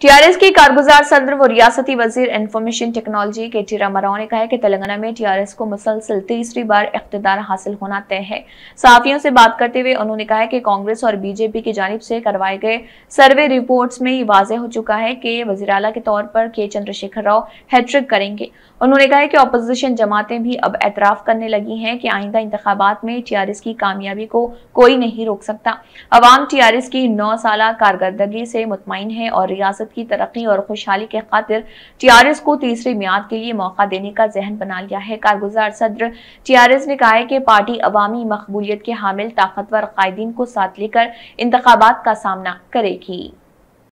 TRS के कारगुजार सदर व रियासती वजीर इंफॉर्मेशन टेक्नोलॉजी के टी रामा ने कहा है कि तेलंगाना में टीआरएस को मुसलसल तीसरी बार इकतदार हासिल होना तय है साफियों से बात करते हुए उन्होंने कहा है कि कांग्रेस और बीजेपी की जानब से करवाए गए सर्वे रिपोर्ट्स में ये वाज हो चुका है कि वजीराला के तौर पर के चंद्रशेखर राव हैट्रिक करेंगे उन्होंने कहा है कि अपोजिशन जमातें भी अब एतराफ़ करने लगी हैं कि आइंदा इंतबात में टी की कामयाबी को कोई नहीं रोक सकता अवाम टी की नौ साल कारकर्दगी से मुतमिन है और रियासत रियासत की तरक्की और खुशहाली के खातिर टीआरएस को तीसरी म्याद के लिए मौका देने का जहन बना लिया है कारगुजार सदर एस ने कहा है कि पार्टी अवामी मकबूलियत के हामिल ताकतवर कायदीन को साथ लेकर इंतबात का सामना करेगी